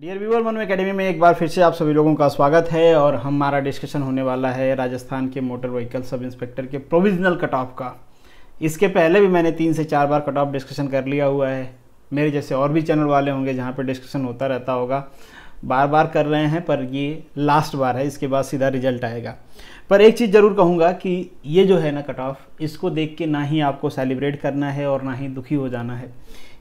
dear viewer Manu academy में एक बार फिर से आप सभी लोगों का स्वागत है और हमारा डिस्कशन होने वाला है राजस्थान के मोटर व्हीकल सब इंस्पेक्टर के प्रोविजनल कट ऑफ का इसके पहले भी मैंने तीन से चार बार कट ऑफ डिस्कशन कर लिया हुआ है मेरे जैसे और भी चैनल वाले होंगे जहाँ पर डिस्कशन होता रहता होगा बार बार कर रहे हैं पर ये लास्ट बार है इसके बाद सीधा रिजल्ट आएगा पर एक चीज़ ज़रूर कहूँगा कि ये जो है ना कट ऑफ इसको देख के ना ही आपको सेलिब्रेट करना है और ना ही दुखी हो जाना है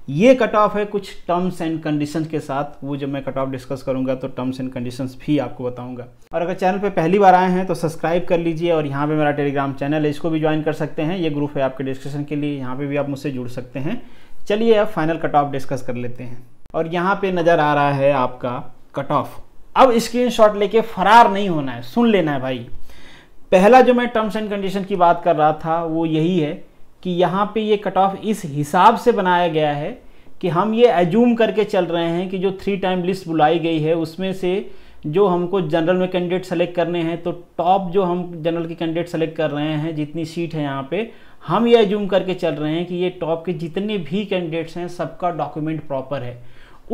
ये कट ऑफ है कुछ टर्म्स एंड कंडीशंस के साथ वो जब मैं कट ऑफ डिस्कस करूंगा तो टर्म्स एंड कंडीशंस भी आपको बताऊंगा और अगर चैनल पे पहली बार आए हैं तो सब्सक्राइब कर लीजिए और यहाँ पे मेरा टेलीग्राम चैनल है इसको भी ज्वाइन कर सकते हैं ये ग्रुप है आपके डिस्कशन के लिए यहाँ पे भी आप मुझसे जुड़ सकते हैं चलिए अब फाइनल कट ऑफ डिस्कस कर लेते हैं और यहाँ पे नज़र आ रहा है आपका कट ऑफ अब स्क्रीन लेके फरार नहीं होना है सुन लेना है भाई पहला जो मैं टर्म्स एंड कंडीशन की बात कर रहा था वो यही है कि यहाँ पे ये कट ऑफ इस हिसाब से बनाया गया है कि हम ये एजूम करके चल रहे हैं कि जो थ्री टाइम लिस्ट बुलाई गई है उसमें से जो हमको जनरल में कैंडिडेट सेलेक्ट करने हैं तो टॉप जो हम जनरल के कैंडिडेट सेलेक्ट कर रहे हैं जितनी सीट है यहाँ पे हम ये एजूम करके चल रहे हैं कि ये टॉप के जितने भी कैंडिडेट्स हैं सबका डॉक्यूमेंट प्रॉपर है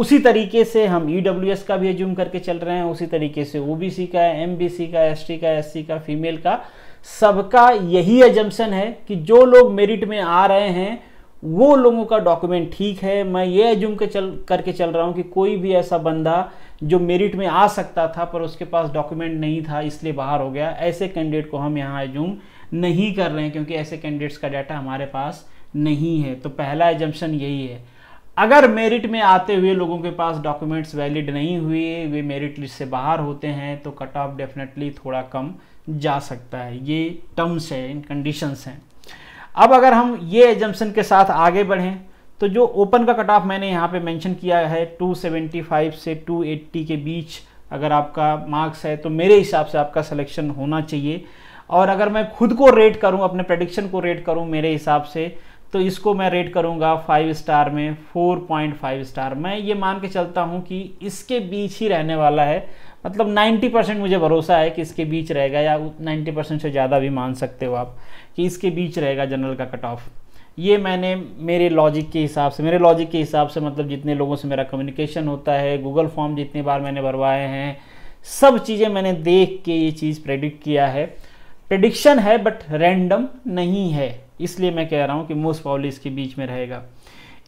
उसी तरीके से हम ई e का भी एज्यूम करके चल रहे हैं उसी तरीके से ओ का एम का एस का एस का फीमेल का सबका यही एजम्सन है कि जो लोग मेरिट में आ रहे हैं वो लोगों का डॉक्यूमेंट ठीक है मैं ये एजूम के चल करके चल रहा हूँ कि कोई भी ऐसा बंदा जो मेरिट में आ सकता था पर उसके पास डॉक्यूमेंट नहीं था इसलिए बाहर हो गया ऐसे कैंडिडेट को हम यहाँ एजूम नहीं कर रहे हैं क्योंकि ऐसे कैंडिडेट्स का डाटा हमारे पास नहीं है तो पहला एजम्पन यही है अगर मेरिट में आते हुए लोगों के पास डॉक्यूमेंट्स वैलिड नहीं हुए वे मेरिट लिस्ट से बाहर होते हैं तो कट ऑफ डेफिनेटली थोड़ा कम जा सकता है ये टर्म्स है इन कंडीशंस हैं अब अगर हम ये एजम्पन के साथ आगे बढ़ें तो जो ओपन का कट ऑफ मैंने यहाँ पे मेंशन किया है 275 से 280 के बीच अगर आपका मार्क्स है तो मेरे हिसाब से आपका सिलेक्शन होना चाहिए और अगर मैं खुद को रेट करूँ अपने प्रडिक्शन को रेट करूँ मेरे हिसाब से तो इसको मैं रेट करूँगा फाइव स्टार में फोर पॉइंट फाइव स्टार मैं ये मान के चलता हूँ कि इसके बीच ही रहने वाला है मतलब नाइन्टी परसेंट मुझे भरोसा है कि इसके बीच रहेगा या नाइन्टी परसेंट से ज़्यादा भी मान सकते हो आप कि इसके बीच रहेगा जनरल का कट ऑफ ये मैंने मेरे लॉजिक के हिसाब से मेरे लॉजिक के हिसाब से मतलब जितने लोगों से मेरा कम्युनिकेशन होता है गूगल फॉर्म जितनी बार मैंने भरवाए हैं सब चीज़ें मैंने देख के ये चीज़ प्रेडिक्ट किया है प्रडिक्शन है बट रैंडम नहीं है इसलिए मैं कह रहा हूँ कि मोस्ट पावली इसके बीच में रहेगा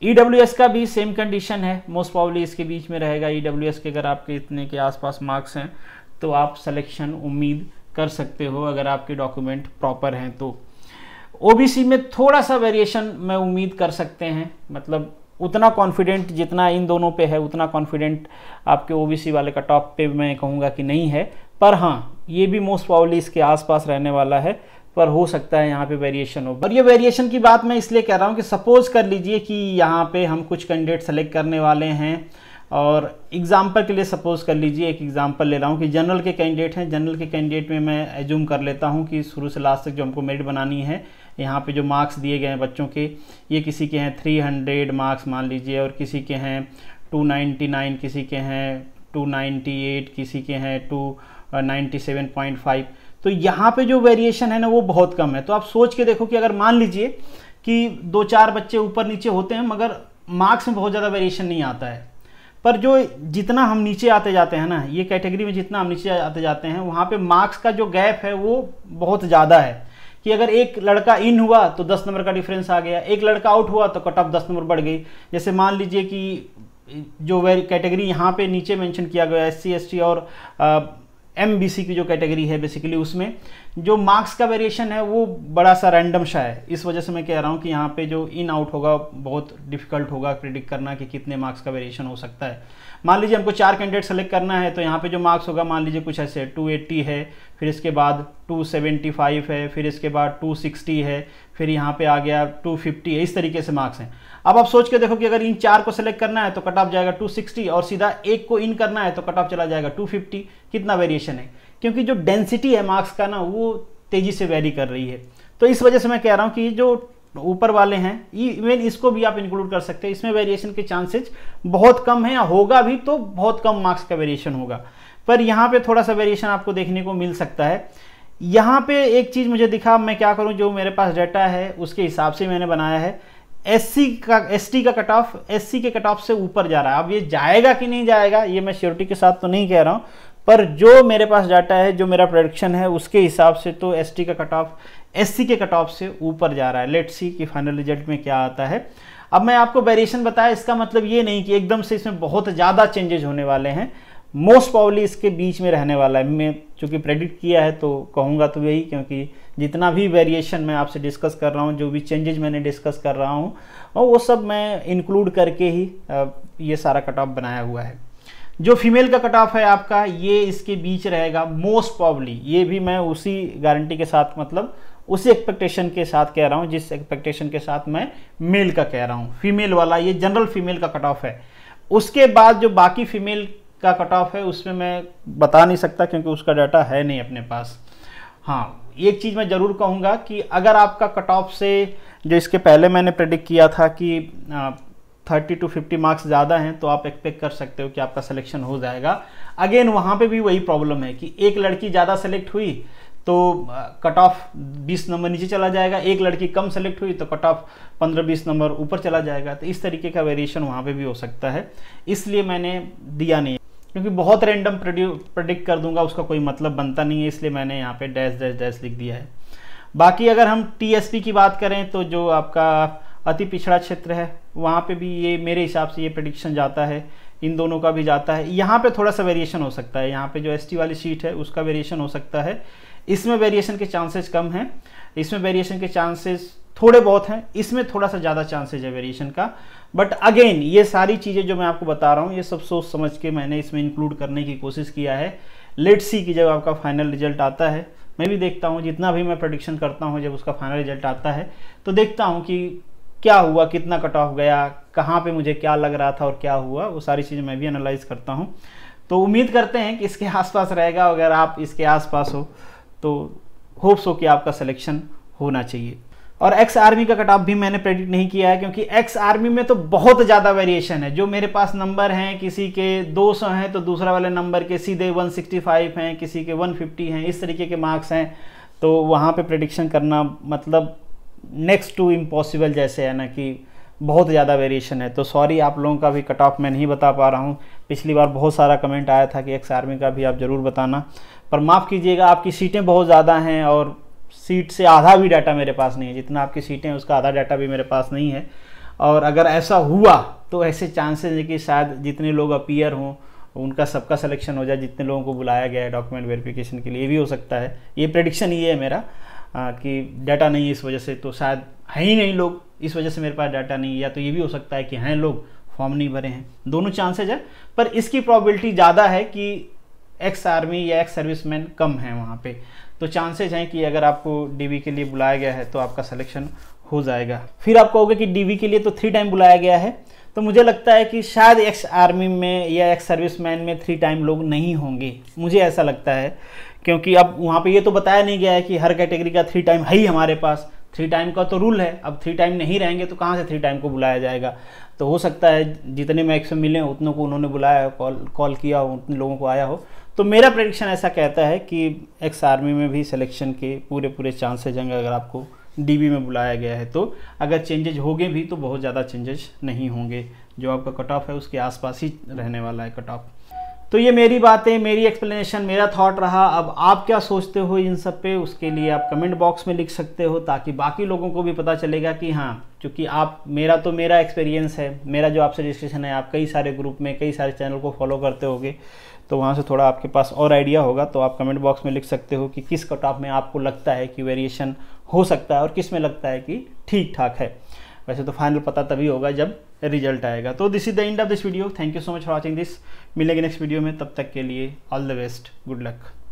ई e का भी सेम कंडीशन है मोस्ट पावली इसके बीच में रहेगा ई e के अगर आपके इतने के आसपास मार्क्स हैं तो आप सिलेक्शन उम्मीद कर सकते हो अगर आपके डॉक्यूमेंट प्रॉपर हैं तो ओ में थोड़ा सा वेरिएशन मैं उम्मीद कर सकते हैं मतलब उतना कॉन्फिडेंट जितना इन दोनों पे है उतना कॉन्फिडेंट आपके ओ वाले का टॉप पे मैं कहूँगा कि नहीं है पर हाँ ये भी मोस्ट पावली इसके आसपास रहने वाला है पर हो सकता है यहाँ पे वेरिएशन हो और ये वेरिएशन की बात मैं इसलिए कह रहा हूँ कि सपोज़ कर लीजिए कि यहाँ पे हम कुछ कैंडिडेट सेलेक्ट करने वाले हैं और एग्ज़ाम्पल के लिए सपोज़ कर लीजिए एक एग्ज़ाम्पल ले रहा हूँ कि जनरल के कैंडिडेट हैं जनरल के कैंडिडेट में मैं एज्यूम कर लेता हूँ कि शुरू से लास्ट तक जो हमको मेरिट बनानी है यहाँ पे जो मार्क्स दिए गए हैं बच्चों के ये किसी के हैं 300 मार्क्स मान लीजिए और किसी के हैं 299 किसी के हैं 298 किसी के हैं 297.5 तो यहाँ पे जो वेरिएशन है ना वो बहुत कम है तो आप सोच के देखो कि अगर मान लीजिए कि दो चार बच्चे ऊपर नीचे होते हैं मगर मार्क्स में बहुत ज़्यादा वेरिएशन नहीं आता है पर जो जितना हम नीचे आते जाते हैं ना ये कैटेगरी में जितना हम नीचे आते जाते हैं वहाँ पे मार्क्स का जो गैप है वो बहुत ज़्यादा है कि अगर एक लड़का इन हुआ तो दस नंबर का डिफरेंस आ गया एक लड़का आउट हुआ तो कट ऑफ दस नंबर बढ़ गई जैसे मान लीजिए कि जो कैटेगरी यहाँ पे नीचे मेंशन किया गया एस सी और आ, एम की जो कैटेगरी है बेसिकली उसमें जो मार्क्स का वेरिएशन है वो बड़ा सा रैंडम सा है इस वजह से मैं कह रहा हूँ कि यहाँ पे जो इन आउट होगा बहुत डिफिकल्ट होगा प्रिडिक्ट करना कि कितने मार्क्स का वेरिएशन हो सकता है मान लीजिए हमको चार कैंडिडेट सेलेक्ट करना है तो यहाँ पे जो मार्क्स होगा मान लीजिए कुछ ऐसे टू है फिर इसके बाद टू है फिर इसके बाद टू है फिर यहाँ पे आ गया 250 इस तरीके से मार्क्स हैं अब आप सोच के देखो कि अगर इन चार को सेलेक्ट करना है तो कट ऑफ जाएगा 260 और सीधा एक को इन करना है तो कट ऑफ चला जाएगा 250 कितना वेरिएशन है क्योंकि जो डेंसिटी है मार्क्स का ना वो तेज़ी से वेरी कर रही है तो इस वजह से मैं कह रहा हूँ कि जो ऊपर वाले हैं इवन इसको भी आप इंक्लूड कर सकते हैं इसमें वेरिएशन के चांसेज बहुत कम है होगा भी तो बहुत कम मार्क्स का वेरिएशन होगा पर यहाँ पे थोड़ा सा वेरिएशन आपको देखने को मिल सकता है यहाँ पे एक चीज़ मुझे दिखा मैं क्या करूँ जो मेरे पास डाटा है उसके हिसाब से मैंने बनाया है एस का एस का कट ऑफ एस के कट ऑफ से ऊपर जा रहा है अब ये जाएगा कि नहीं जाएगा ये मैं श्योरिटी के साथ तो नहीं कह रहा हूँ पर जो मेरे पास डाटा है जो मेरा प्रोडक्शन है उसके हिसाब से तो एस का कट ऑफ एस के कट ऑफ से ऊपर जा रहा है लेट सी कि फाइनल रिजल्ट में क्या आता है अब मैं आपको वेरिएशन बताया इसका मतलब ये नहीं कि एकदम से इसमें बहुत ज़्यादा चेंजेज होने वाले हैं मोस्ट पॉबली इसके बीच में रहने वाला है मैं चूँकि प्रेडिक्ट किया है तो कहूँगा तो यही क्योंकि जितना भी वेरिएशन मैं आपसे डिस्कस कर रहा हूँ जो भी चेंजेज मैंने डिस्कस कर रहा हूँ और वो सब मैं इंक्लूड करके ही ये सारा कट ऑफ बनाया हुआ है जो फीमेल का कट ऑफ है आपका ये इसके बीच रहेगा मोस्ट पॉबली ये भी मैं उसी गारंटी के साथ मतलब उसी एक्सपेक्टेशन के साथ कह रहा हूँ जिस एक्सपेक्टेशन के साथ मैं मेल का कह रहा हूँ फीमेल वाला ये जनरल फीमेल का कट ऑफ है उसके बाद जो बाकी फीमेल का कट ऑफ है उसमें मैं बता नहीं सकता क्योंकि उसका डाटा है नहीं अपने पास हाँ एक चीज़ मैं ज़रूर कहूँगा कि अगर आपका कट ऑफ से जो इसके पहले मैंने प्रेडिक्ट किया था कि थर्टी टू फिफ्टी मार्क्स ज़्यादा हैं तो आप एक्सपेक्ट कर सकते हो कि आपका सिलेक्शन हो जाएगा अगेन वहाँ पे भी वही प्रॉब्लम है कि एक लड़की ज़्यादा सेलेक्ट हुई तो कट ऑफ बीस नंबर नीचे चला जाएगा एक लड़की कम सेलेक्ट हुई तो कट ऑफ पंद्रह बीस नंबर ऊपर चला जाएगा तो इस तरीके का वेरिएशन वहाँ पे भी हो सकता है इसलिए मैंने दिया नहीं क्योंकि बहुत रैंडम प्रडिक्ट कर दूंगा उसका कोई मतलब बनता नहीं है इसलिए मैंने यहाँ पे डैश डैश डैश लिख दिया है बाकी अगर हम टी की बात करें तो जो आपका अति पिछड़ा क्षेत्र है वहाँ पे भी ये मेरे हिसाब से ये प्रडिक्शन जाता है इन दोनों का भी जाता है यहाँ पे थोड़ा सा वेरिएशन हो सकता है यहाँ पे जो एस वाली सीट है उसका वेरिएशन हो सकता है इसमें वेरिएशन के चांसेस कम हैं इसमें वेरिएशन के चांसेस थोड़े बहुत हैं इसमें थोड़ा सा ज़्यादा चांसेज है वेरिएशन का बट अगेन ये सारी चीज़ें जो मैं आपको बता रहा हूँ ये सब सोच समझ के मैंने इसमें इंक्लूड करने की कोशिश किया है लेट सी की जब आपका फाइनल रिजल्ट आता है मैं भी देखता हूँ जितना भी मैं प्रडिक्शन करता हूँ जब उसका फाइनल रिजल्ट आता है तो देखता हूँ कि क्या हुआ कितना कट ऑफ गया कहाँ पे मुझे क्या लग रहा था और क्या हुआ वो सारी चीज़ें मैं भी एनालाइज करता हूँ तो उम्मीद करते हैं कि इसके आसपास रहेगा अगर आप इसके आसपास हो तो होप्स हो कि आपका सिलेक्शन होना चाहिए और एक्स आर्मी का कट ऑफ भी मैंने प्रेडिक्ट नहीं किया है क्योंकि एक्स आर्मी में तो बहुत ज़्यादा वेरिएशन है जो मेरे पास नंबर हैं किसी के 200 हैं तो दूसरा वाले नंबर के सीधे 165 हैं किसी के 150 हैं इस तरीके के मार्क्स हैं तो वहाँ पे प्रडिक्शन करना मतलब नेक्स्ट टू इम्पॉसिबल जैसे है ना कि बहुत ज़्यादा वेरिएशन है तो सॉरी आप लोगों का भी कट ऑफ मैं नहीं बता पा रहा हूँ पिछली बार बहुत सारा कमेंट आया था कि एक्स आर्मी का भी आप ज़रूर बताना पर माफ़ कीजिएगा आपकी सीटें बहुत ज़्यादा हैं और सीट से आधा भी डाटा मेरे पास नहीं है जितना आपकी सीटें हैं उसका आधा डाटा भी मेरे पास नहीं है और अगर ऐसा हुआ तो ऐसे चांसेस हैं कि शायद जितने लोग अपीयर हों उनका सबका सिलेक्शन हो जाए जितने लोगों को बुलाया गया है डॉक्यूमेंट वेरिफिकेशन के लिए भी हो सकता है ये प्रडिक्शन ये है मेरा आ, कि डाटा नहीं है इस वजह से तो शायद है ही नहीं लोग इस वजह से मेरे पास डाटा नहीं या तो ये भी हो सकता है कि हैं लोग फॉर्म नहीं भरे हैं दोनों चांसेज है पर इसकी प्रॉबिलिटी ज़्यादा है कि एक्स आर्मी या एक्स सर्विसमैन कम है वहाँ पे तो चांसेज हैं कि अगर आपको डीवी के लिए बुलाया गया है तो आपका सिलेक्शन हो जाएगा फिर आप कहोगे कि डीवी के लिए तो थ्री टाइम बुलाया गया है तो मुझे लगता है कि शायद एक्स आर्मी में या एक्स सर्विस मैन में थ्री टाइम लोग नहीं होंगे मुझे ऐसा लगता है क्योंकि अब वहाँ पे ये तो बताया नहीं गया है कि हर कैटेगरी का थ्री टाइम है ही हमारे पास थ्री टाइम का तो रूल है अब थ्री टाइम नहीं रहेंगे तो कहाँ से थ्री टाइम को बुलाया जाएगा तो हो सकता है जितने मैच से मिले उतनों को उन्होंने बुलाया कॉल कॉल किया हो उतने लोगों को आया हो तो मेरा प्रडिक्शन ऐसा कहता है कि एक्स आर्मी में भी सिलेक्शन के पूरे पूरे चांसेज हैं अगर आपको डीबी में बुलाया गया है तो अगर चेंजेज हो गए भी तो बहुत ज़्यादा चेंजेज नहीं होंगे जो आपका कट ऑफ है उसके आसपास ही रहने वाला है कट ऑफ तो ये मेरी बातें मेरी एक्सप्लेनेशन मेरा थॉट रहा अब आप क्या सोचते हो इन सब पे उसके लिए आप कमेंट बॉक्स में लिख सकते हो ताकि बाकी लोगों को भी पता चलेगा कि हाँ क्योंकि आप मेरा तो मेरा एक्सपीरियंस है मेरा जो आपसे डिस्कशन है आप कई सारे ग्रुप में कई सारे चैनल को फॉलो करते होगे तो वहाँ से थोड़ा आपके पास और आइडिया होगा तो आप कमेंट बॉक्स में लिख सकते हो कि किस कट ऑफ में आपको लगता है कि वेरिएशन हो सकता है और किस में लगता है कि ठीक ठाक है वैसे तो फाइनल पता तभी होगा जब रिजल्ट आएगा तो this is the end of this video thank you so much for watching this मिलेंगे नेक्स्ट वीडियो में तब तक के लिए all the best good luck